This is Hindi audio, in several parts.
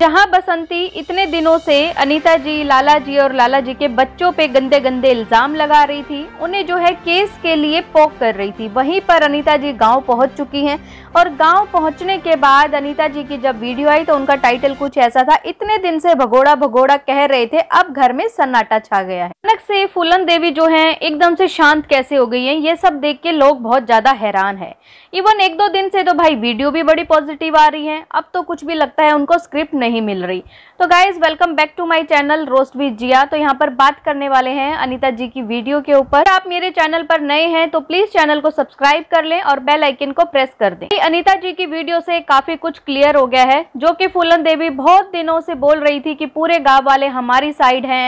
जहां बसंती इतने दिनों से अनीता जी लाला जी और लाला जी के बच्चों पे गंदे गंदे इल्ज़ाम लगा रही थी उन्हें जो है केस के लिए पोक कर रही थी वहीं पर अनीता जी गांव पहुंच चुकी हैं और गांव पहुंचने के बाद अनीता जी की जब वीडियो आई तो उनका टाइटल कुछ ऐसा था इतने दिन से भगोड़ा भगोड़ा कह रहे थे अब घर में सन्नाटा छा गया है अनक से फूलन देवी जो है एकदम से शांत कैसे हो गई है ये सब देख के लोग बहुत ज़्यादा हैरान है इवन एक दो दिन से तो भाई वीडियो भी बड़ी पॉजिटिव आ रही है अब तो कुछ भी लगता है उनको स्क्रिप्ट नहीं मिल रही तो guys welcome back to my channel roast with Jiya तो यहाँ पर बात करने वाले हैं अनीता जी की वीडियो के ऊपर आप मेरे चैनल पर नए हैं तो प्लीज चैनल को सब्सक्राइब कर लें और बेल आइकन को प्रेस कर दें अनिता जी की वीडियो से काफी कुछ क्लियर हो गया है जो की फूलन देवी बहुत दिनों से बोल रही थी कि पूरे गाँव वाले हमारी साइड है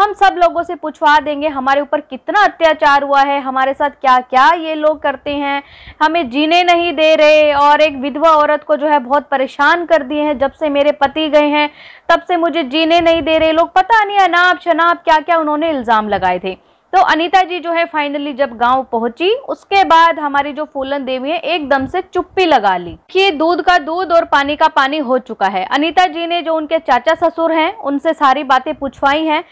हम सब लोगों से पूछवा देंगे हमारे ऊपर कितना अत्याचार हुआ है हमारे साथ क्या क्या ये लोग करते हैं हमें जीने नहीं दे रहे और एक विधवा औरत को जो है बहुत परेशान कर दिए हैं जब से मेरे पति गए हैं तब से मुझे जीने नहीं दे रहे लोग पता नहीं अनाप शनाप क्या क्या उन्होंने इल्ज़ाम लगाए थे तो अनीता जी जो है फाइनली जब गांव पहुंची उसके बाद हमारी जो फूलन देवी है एकदम से चुप्पी लगा ली कि दूध का दूध और पानी का पानी हो चुका है अनीता जी ने जो उनके चाचा ससुर हैं उनसे सारी बातें पूछवाई हैं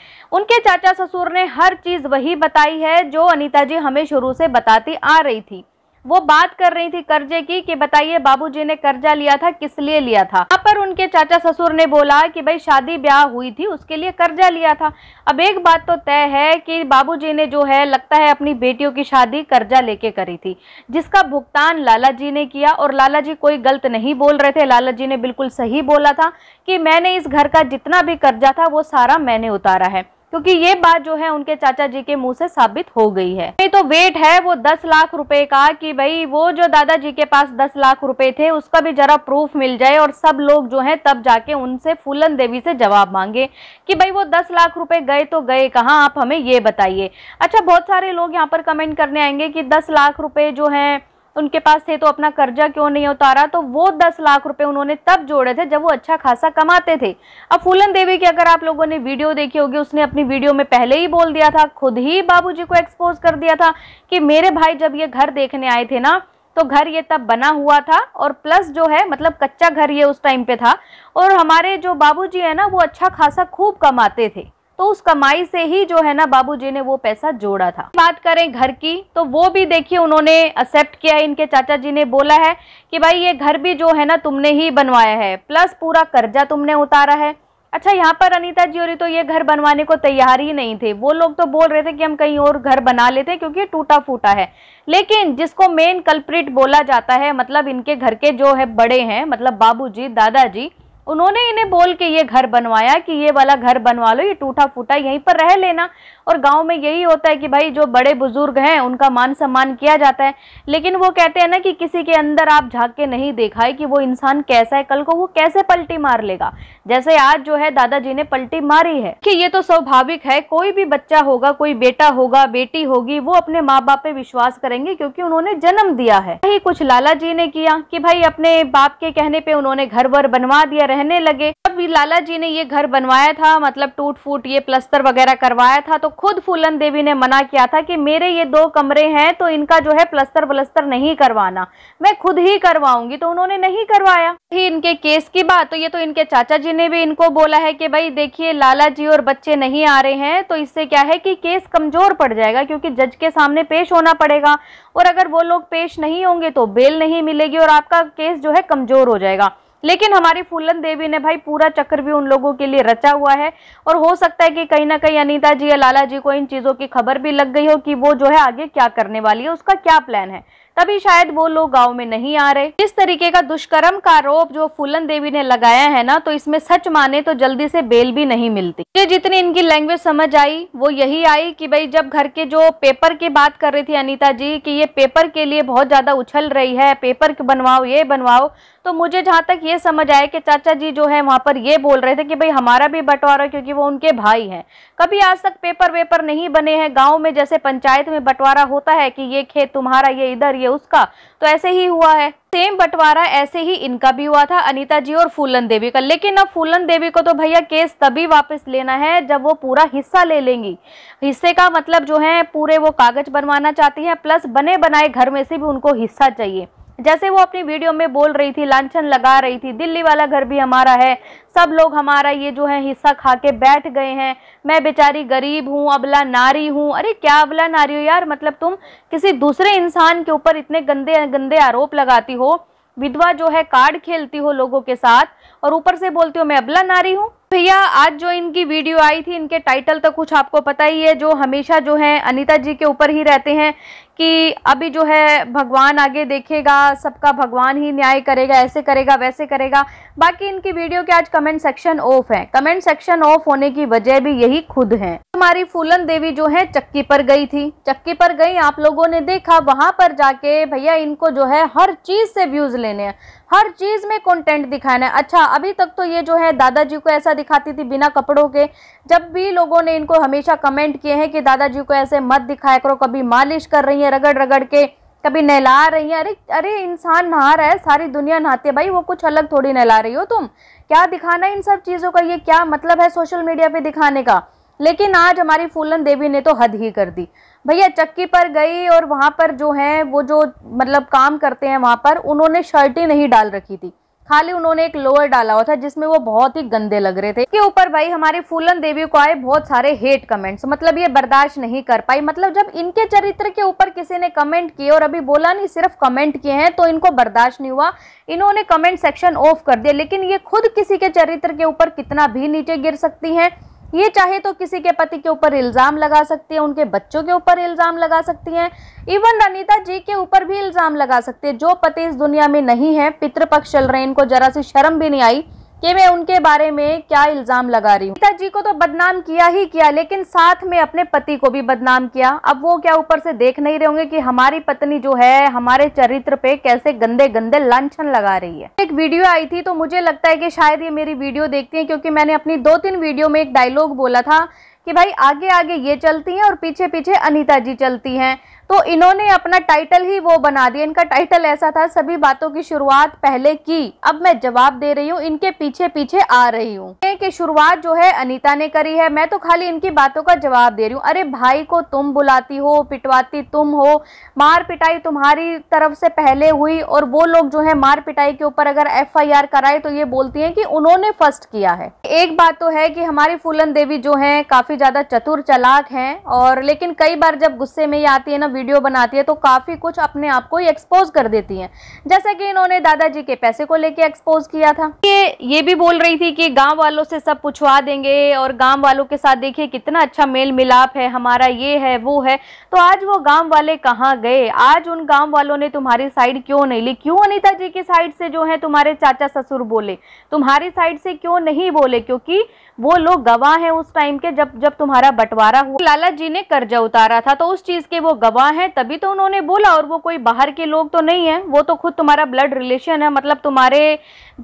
उनके चाचा ससुर ने हर चीज़ वही बताई है जो अनीता जी हमें शुरू से बताती आ रही थी वो बात कर रही थी कर्जे की कि बताइए बाबूजी ने कर्जा लिया था किस लिए लिया था यहाँ पर उनके चाचा ससुर ने बोला कि भाई शादी ब्याह हुई थी उसके लिए कर्जा लिया था अब एक बात तो तय है कि बाबूजी ने जो है लगता है अपनी बेटियों की शादी कर्जा लेके करी थी जिसका भुगतान लाला जी ने किया और लाला जी कोई गलत नहीं बोल रहे थे लाला जी ने बिल्कुल सही बोला था कि मैंने इस घर का जितना भी कर्जा था वो सारा मैंने उतारा है क्योंकि ये बात जो है उनके चाचा जी के मुंह से साबित हो गई है तो वेट है वो दस लाख रुपए का कि भाई वो जो दादाजी के पास दस लाख रुपए थे उसका भी जरा प्रूफ मिल जाए और सब लोग जो है तब जाके उनसे फूलन देवी से जवाब मांगे कि भाई वो दस लाख रुपए गए तो गए कहाँ आप हमें ये बताइए अच्छा बहुत सारे लोग यहाँ पर कमेंट करने आएंगे कि दस लाख रुपए जो है उनके पास थे तो अपना कर्जा क्यों नहीं उतारा तो वो दस लाख रुपए उन्होंने तब जोड़े थे जब वो अच्छा खासा कमाते थे अब फूलन देवी की अगर आप लोगों ने वीडियो देखी होगी उसने अपनी वीडियो में पहले ही बोल दिया था खुद ही बाबूजी को एक्सपोज कर दिया था कि मेरे भाई जब ये घर देखने आए थे ना तो घर ये तब बना हुआ था और प्लस जो है मतलब कच्चा घर ये उस टाइम पे था और हमारे जो बाबू है ना वो अच्छा खासा खूब कमाते थे तो उस कमाई से ही जो है ना बाबूजी ने वो पैसा जोड़ा था बात करें घर की तो वो भी देखिए उन्होंने एक्सेप्ट किया इनके चाचा जी ने बोला है कि भाई ये घर भी जो है ना तुमने ही बनवाया है प्लस पूरा कर्जा तुमने उतारा है अच्छा यहाँ पर अनीता जी तो ये घर बनवाने को तैयार ही नहीं थे वो लोग तो बोल रहे थे कि हम कहीं और घर बना लेते क्योंकि टूटा फूटा है लेकिन जिसको मेन कल्प्रिट बोला जाता है मतलब इनके घर के जो है बड़े हैं मतलब बाबूजी दादाजी उन्होंने इन्हें बोल के ये घर बनवाया कि ये वाला घर बनवा लो ये टूटा फूटा यहीं पर रह लेना और गांव में यही होता है कि भाई जो बड़े बुजुर्ग हैं उनका मान सम्मान किया जाता है लेकिन वो कहते हैं ना कि किसी के अंदर आप झाँक के नहीं देखा है कि वो इंसान कैसा है कल को वो कैसे पलटी मार लेगा जैसे आज जो है दादाजी ने पलटी मारी है कि ये तो स्वाभाविक है कोई भी बच्चा होगा कोई बेटा होगा बेटी होगी वो अपने माँ बाप पे विश्वास करेंगे क्योंकि उन्होंने जन्म दिया है वही कुछ लाला जी ने किया कि भाई अपने बाप के कहने पे उन्होंने घर वर बनवा दिया रहने लगे भी लाला जी ने ये घर बनवाया था मतलब टूट फूट ये प्लस्तर वगैरह करवाया था तो खुद फूलन देवी ने मना किया था कि मेरे ये दो कमरे हैं तो इनका जो है प्लस्तर वलस्तर नहीं करवाना मैं खुद ही करवाऊंगी तो उन्होंने नहीं करवाया ही इनके केस की बात तो ये तो इनके चाचा जी ने भी इनको बोला है कि भाई देखिए लाला जी और बच्चे नहीं आ रहे हैं तो इससे क्या है कि केस कमजोर पड़ जाएगा क्योंकि जज के सामने पेश होना पड़ेगा और अगर वो लोग पेश नहीं होंगे तो बेल नहीं मिलेगी और आपका केस जो है कमजोर हो जाएगा लेकिन हमारी फूलन देवी ने भाई पूरा चक्र भी उन लोगों के लिए रचा हुआ है और हो सकता है कि कहीं ना कहीं अनीता जी या लाला जी को इन चीज़ों की खबर भी लग गई हो कि वो जो है आगे क्या करने वाली है उसका क्या प्लान है तभी शायद वो लोग गांव में नहीं आ रहे इस तरीके का दुष्कर्म का आरोप जो फूलन देवी ने लगाया है ना तो इसमें सच माने तो जल्दी से बेल भी नहीं मिलती मुझे जितनी इनकी लैंग्वेज समझ आई वो यही आई कि भाई जब घर के जो पेपर की बात कर रही थी अनिता जी कि ये पेपर के लिए बहुत ज्यादा उछल रही है पेपर बनवाओ ये बनवाओ तो मुझे जहाँ तक ये समझ आया कि चाचा जी जो है वहाँ पर ये बोल रहे थे कि भाई हमारा भी बंटवारा क्योंकि वो उनके भाई हैं कभी आज तक पेपर वेपर नहीं बने हैं गाँव में जैसे पंचायत में बंटवारा होता है कि ये खेत तुम्हारा ये इधर ये उसका तो ऐसे ही हुआ है सेम बंटवारा ऐसे ही इनका भी हुआ था अनीता जी और फूलन देवी का लेकिन अब फूलन देवी को तो भैया केस तभी वापस लेना है जब वो पूरा हिस्सा ले लेंगी हिस्से का मतलब जो है पूरे वो कागज बनवाना चाहती है प्लस बने बनाए घर में से भी उनको हिस्सा चाहिए जैसे वो अपनी वीडियो में बोल रही थी लांछन लगा रही थी दिल्ली वाला घर भी हमारा है सब लोग हमारा ये जो है हिस्सा खा के बैठ गए हैं मैं बेचारी गरीब हूँ अबला नारी हूँ अरे क्या अबला नारी हो यार मतलब तुम किसी दूसरे इंसान के ऊपर इतने गंदे गंदे आरोप लगाती हो विधवा जो है कार्ड खेलती हो लोगों के साथ और ऊपर से बोलती हो मैं अबला नारी हूँ भैया आज जो इनकी वीडियो आई थी इनके टाइटल तो कुछ आपको पता ही है जो हमेशा जो है अनीता जी के ऊपर ही रहते हैं कि अभी जो है भगवान आगे देखेगा सबका भगवान ही न्याय करेगा ऐसे करेगा वैसे करेगा बाकी इनकी वीडियो के आज कमेंट सेक्शन ऑफ है कमेंट सेक्शन ऑफ होने की वजह भी यही खुद है हमारी फूलन देवी जो है चक्की पर गई थी चक्की पर गई आप लोगों ने देखा वहां पर जाके भैया इनको जो है हर चीज से व्यूज लेने हैं हर चीज में कंटेंट दिखाना है अच्छा अभी तक तो ये जो है दादाजी को ऐसा दिखाती थी बिना कपड़ों के जब भी लोगों ने इनको हमेशा कमेंट किए हैं कि दादाजी को ऐसे मत दिखाया करो कभी मालिश कर रही है है रगड़ रगड़ के कभी नहला रही हैं अरे अरे इंसान नहा रहा है सारी दुनिया नहाती है भाई वो कुछ अलग थोड़ी नहला रही हो तुम क्या दिखाना इन सब चीज़ों का ये क्या मतलब है सोशल मीडिया पे दिखाने का लेकिन आज हमारी फूलन देवी ने तो हद ही कर दी भैया चक्की पर गई और वहाँ पर जो है वो जो मतलब काम करते हैं वहाँ पर उन्होंने शर्ट ही नहीं डाल रखी थी खाली उन्होंने एक लोअर डाला हुआ था जिसमें वो बहुत ही गंदे लग रहे थे इसके ऊपर भाई हमारे फूलन देवी को आए बहुत सारे हेट कमेंट्स मतलब ये बर्दाश्त नहीं कर पाई मतलब जब इनके चरित्र के ऊपर किसी ने कमेंट किए और अभी बोला नहीं सिर्फ कमेंट किए हैं तो इनको बर्दाश्त नहीं हुआ इन्होंने कमेंट सेक्शन ऑफ कर दिया लेकिन ये खुद किसी के चरित्र के ऊपर कितना भी नीचे गिर सकती है ये चाहे तो किसी के पति के ऊपर इल्ज़ाम लगा सकती है उनके बच्चों के ऊपर इल्ज़ाम लगा सकती हैं इवन रनिता जी के ऊपर भी इल्ज़ाम लगा सकती है जो पति इस दुनिया में नहीं है पितृपक्ष चल रहे हैं इनको जरा सी शर्म भी नहीं आई कि मैं उनके बारे में क्या इल्ज़ाम लगा रही हूँ पिताजी को तो बदनाम किया ही किया लेकिन साथ में अपने पति को भी बदनाम किया अब वो क्या ऊपर से देख नहीं रहे होंगे कि हमारी पत्नी जो है हमारे चरित्र पे कैसे गंदे गंदे लांछन लगा रही है एक वीडियो आई थी तो मुझे लगता है कि शायद ये मेरी वीडियो देखती है क्योंकि मैंने अपनी दो तीन वीडियो में एक डायलॉग बोला था कि भाई आगे आगे ये चलती हैं और पीछे पीछे अनिता जी चलती हैं तो इन्होंने अपना टाइटल ही वो बना दिया इनका टाइटल ऐसा था सभी बातों की शुरुआत पहले की अब मैं जवाब दे रही हूँ इनके पीछे पीछे आ रही हूँ कि शुरुआत जो है अनीता ने करी है मैं तो खाली इनकी बातों का जवाब दे रही हूँ अरे भाई को तुम बुलाती हो पिटवाती तुम हो मार पिटाई तुम्हारी तरफ से पहले हुई और वो लोग जो है मार पिटाई के ऊपर अगर एफ आई आर कराए तो ये बोलती है कि उन्होंने फर्स्ट किया है एक बात तो है कि हमारी फूलन देवी जो है काफी ज्यादा चतुर चलाक है और लेकिन कई बार जब गुस्से में ये आती है ना वीडियो बनाती है तो काफ़ी कुछ अपने आप को एक्सपोज कर देती हैं जैसे कि इन्होंने दादाजी के पैसे को लेके एक्सपोज किया था ये ये भी बोल रही थी कि गाँव वालों से सब पूछवा देंगे और गाँव वालों के साथ देखिए कितना अच्छा मेल मिलाप है हमारा ये है वो है तो आज वो गाँव वाले कहाँ गए आज उन गाँव वालों ने तुम्हारी साइड क्यों नहीं ली क्यों अनिता जी की साइड से जो है तुम्हारे चाचा ससुर बोले तुम्हारी साइड से क्यों नहीं बोले क्योंकि वो लोग गवाह हैं उस टाइम के जब जब तुम्हारा बंटवारा हुआ लाला जी ने कर्जा उतारा था तो उस चीज़ के वो गवाह माँ है तभी तो उन्होंने बोला और वो कोई बाहर के लोग तो नहीं है वो तो खुद तुम्हारा ब्लड रिलेशन है मतलब तुम्हारे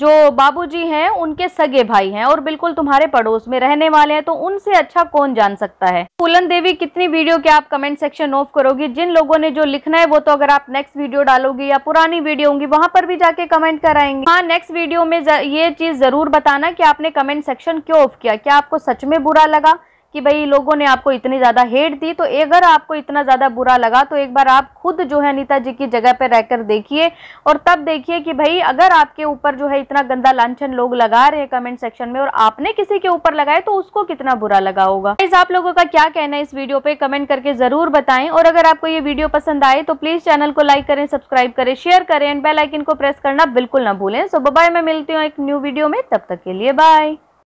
जो बाबूजी हैं उनके सगे भाई हैं और बिल्कुल तुम्हारे पड़ोस में रहने वाले हैं तो उनसे अच्छा कौन जान सकता है फूलन देवी कितनी वीडियो के आप कमेंट सेक्शन ऑफ करोगी जिन लोगों ने जो लिखना है वो तो अगर आप नेक्स्ट वीडियो डालोगी या पुरानी वीडियो होंगी वहां पर भी जाके कमेंट कराएंगे हाँ नेक्स्ट वीडियो में ये चीज जरूर बताना की आपने कमेंट सेक्शन क्यों ऑफ किया क्या आपको सच में बुरा लगा कि भाई लोगों ने आपको इतनी ज़्यादा हेट दी तो अगर आपको इतना ज़्यादा बुरा लगा तो एक बार आप खुद जो है अनिता जी की जगह पर रहकर देखिए और तब देखिए कि भाई अगर आपके ऊपर जो है इतना गंदा लांछन लोग लगा रहे हैं कमेंट सेक्शन में और आपने किसी के ऊपर लगाए तो उसको कितना बुरा लगा होगा इस आप लोगों का क्या कहना है इस वीडियो पे कमेंट करके ज़रूर बताएं और अगर आपको ये वीडियो पसंद आए तो प्लीज़ चैनल को लाइक करें सब्सक्राइब करें शेयर करें एंड बेलाइकिन को प्रेस करना बिल्कुल ना भूलें सो बाय मैं मिलती हूँ एक न्यू वीडियो में तब तक के लिए बाय